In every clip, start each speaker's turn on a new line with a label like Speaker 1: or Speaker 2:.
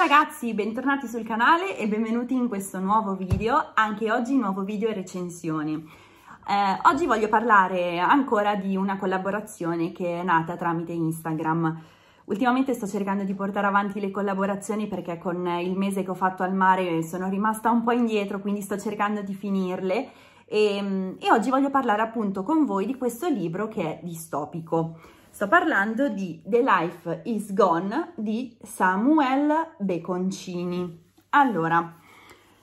Speaker 1: ragazzi, bentornati sul canale e benvenuti in questo nuovo video, anche oggi nuovo video recensioni. Eh, oggi voglio parlare ancora di una collaborazione che è nata tramite Instagram. Ultimamente sto cercando di portare avanti le collaborazioni perché con il mese che ho fatto al mare sono rimasta un po' indietro, quindi sto cercando di finirle e, ehm, e oggi voglio parlare appunto con voi di questo libro che è distopico. Sto parlando di The Life is Gone di Samuel Beconcini. Allora,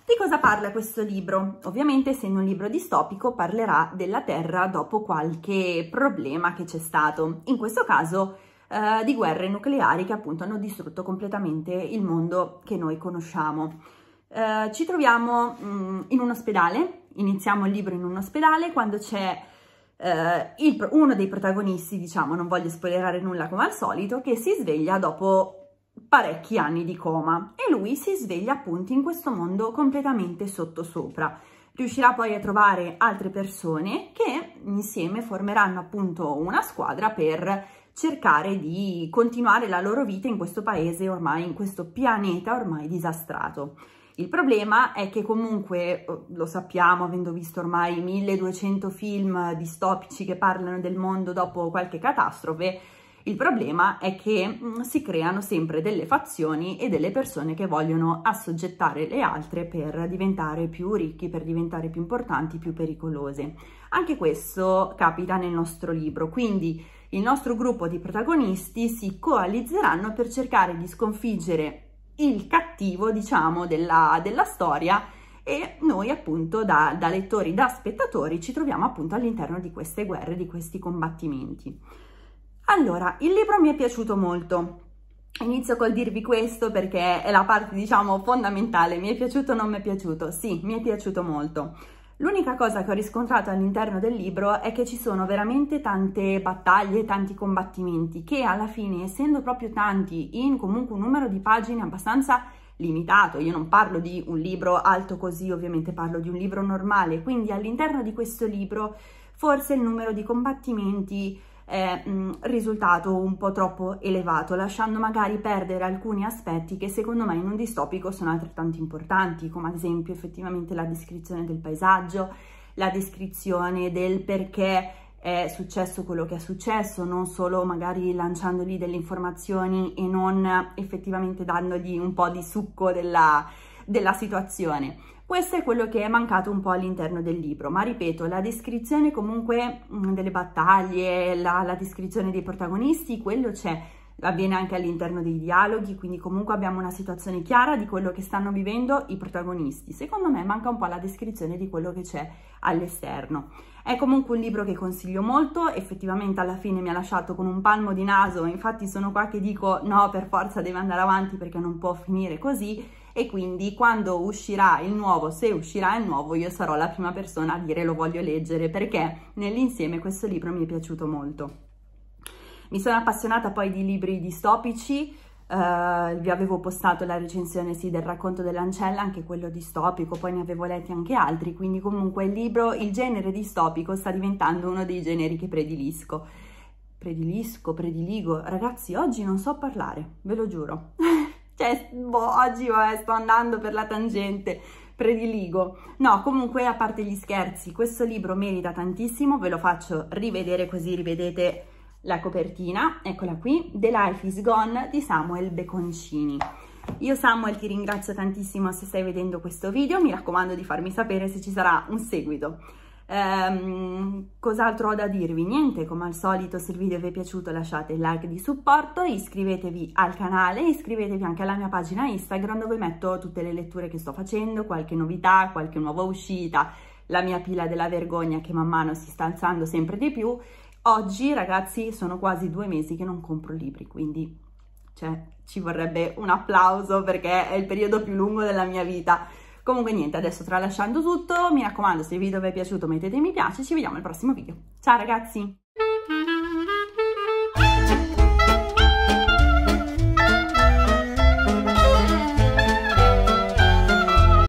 Speaker 1: di cosa parla questo libro? Ovviamente, essendo un libro distopico, parlerà della Terra dopo qualche problema che c'è stato. In questo caso eh, di guerre nucleari che appunto hanno distrutto completamente il mondo che noi conosciamo. Eh, ci troviamo mh, mm, in un ospedale, iniziamo il libro in un ospedale, quando c'è eh, il, uno dei protagonisti, diciamo, non voglio spoilerare nulla come al solito, che si sveglia dopo parecchi anni di coma e lui si sveglia appunto in questo mondo completamente sotto sopra. Riuscirà poi a trovare altre persone che insieme formeranno appunto una squadra per cercare di continuare la loro vita in questo paese ormai, in questo pianeta ormai disastrato. Il problema è che comunque, eh, lo sappiamo avendo visto ormai 1200 film distopici che parlano del mondo dopo qualche catastrofe, il problema è che mm, si creano sempre delle fazioni e delle persone che vogliono assoggettare le altre per diventare più ricchi, per diventare più importanti, più pericolose. Anche questo capita nel nostro libro, quindi il nostro gruppo di protagonisti si coalizzeranno per cercare di sconfiggere il cattivo, diciamo, della, della storia e noi appunto da, da, lettori, da spettatori ci troviamo appunto all'interno di queste guerre, di questi combattimenti. Allora, il libro mi è piaciuto molto. Inizio col dirvi questo perché è la parte, diciamo, fondamentale. Mi è piaciuto o non mi è piaciuto? Sì, mi è piaciuto molto. L'unica cosa che ho riscontrato all'interno del libro è che ci sono veramente tante battaglie, tanti combattimenti, che alla fine, essendo proprio tanti, in comunque un numero di pagine abbastanza limitato, io non parlo di un libro alto così, ovviamente parlo di un libro normale, quindi all'interno di questo libro forse il numero di combattimenti è mh, mm, risultato un po' troppo elevato, lasciando magari perdere alcuni aspetti che secondo me in un distopico sono altrettanto importanti, come ad esempio effettivamente la descrizione del paesaggio, la descrizione del perché è successo quello che è successo, non solo magari lanciandogli delle informazioni e non effettivamente dandogli un po' di succo della, della situazione. Questo è quello che è mancato un po' all'interno del libro, ma ripeto, la descrizione comunque mm, delle battaglie, la, la descrizione dei protagonisti, quello c'è, avviene anche all'interno dei dialoghi, quindi comunque abbiamo una situazione chiara di quello che stanno vivendo i protagonisti. Secondo me manca un po' la descrizione di quello che c'è all'esterno. È comunque un libro che consiglio molto, effettivamente alla fine mi ha lasciato con un palmo di naso, infatti sono qua che dico no, per forza deve andare avanti perché non può finire così, e quindi quando uscirà il nuovo, se uscirà il nuovo, io sarò la prima persona a dire lo voglio leggere perché nell'insieme questo libro mi è piaciuto molto. Mi sono appassionata poi di libri distopici, Uh, vi avevo postato la recensione sì, del racconto dell'ancella, anche quello distopico, poi ne avevo letti anche altri, quindi comunque il libro, il genere distopico sta diventando uno dei generi che predilisco. Predilisco, prediligo, ragazzi oggi non so parlare, ve lo giuro. cioè, boh, oggi vabbè, sto andando per la tangente, prediligo. No, comunque, a parte gli scherzi, questo libro merita tantissimo, ve lo faccio rivedere così rivedete la copertina, eccola qui, The Life is Gone di Samuel Beconcini. Io Samuel ti ringrazio tantissimo se stai vedendo questo video, mi raccomando di farmi sapere se ci sarà un seguito. Ehm, cos'altro ho da dirvi? Niente, come al solito se il video vi è piaciuto lasciate il like di supporto, iscrivetevi al canale, iscrivetevi anche alla mia pagina Instagram dove metto tutte le letture che sto facendo, qualche novità, qualche nuova uscita, la mia pila della vergogna che man mano si sta alzando sempre di più. Oggi ragazzi sono quasi due mesi che non compro libri, quindi cioè, ci vorrebbe un applauso perché è il periodo più lungo della mia vita. Comunque niente, adesso tralasciando tutto, mi raccomando se il video vi è piaciuto mettete mi piace, ci vediamo al prossimo video. Ciao ragazzi!